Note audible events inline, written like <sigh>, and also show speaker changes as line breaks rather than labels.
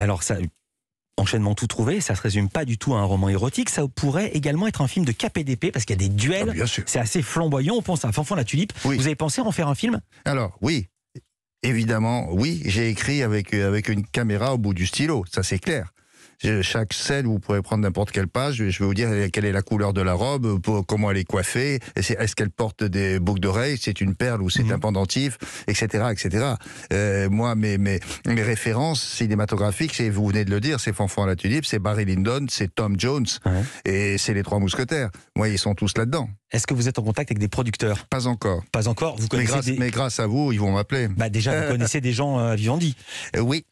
Alors ça, enchaînement tout trouvé, ça se résume pas du tout à un roman érotique, ça pourrait également être un film de d'épée, parce qu'il y a des duels, ah, c'est assez flamboyant, on pense à Fanfan la Tulipe. Vous avez pensé en faire un film
Alors oui, évidemment, oui, j'ai écrit avec, euh, avec une caméra au bout du stylo, ça c'est clair chaque scène, vous pouvez prendre n'importe quelle page, je vais vous dire quelle est la couleur de la robe, comment elle est coiffée, est-ce qu'elle porte des boucles d'oreilles, c'est une perle ou c'est mhm. un pendentif, etc. etc. Euh, moi, mes, mes, références cinématographiques, c'est, vous venez de le dire, c'est Fanfan à la Tulipe, c'est Barry Lyndon, c'est Tom Jones, et c'est les trois mousquetaires. Moi, ils sont tous là-dedans. Est-ce que vous êtes en contact avec des producteurs Pas encore. Pas encore. Vous connaissez mais grâce, mais grâce à vous, ils vont m'appeler. Bah déjà, vous <laughs> connaissez des gens à euh, Vivendi. Euh, oui.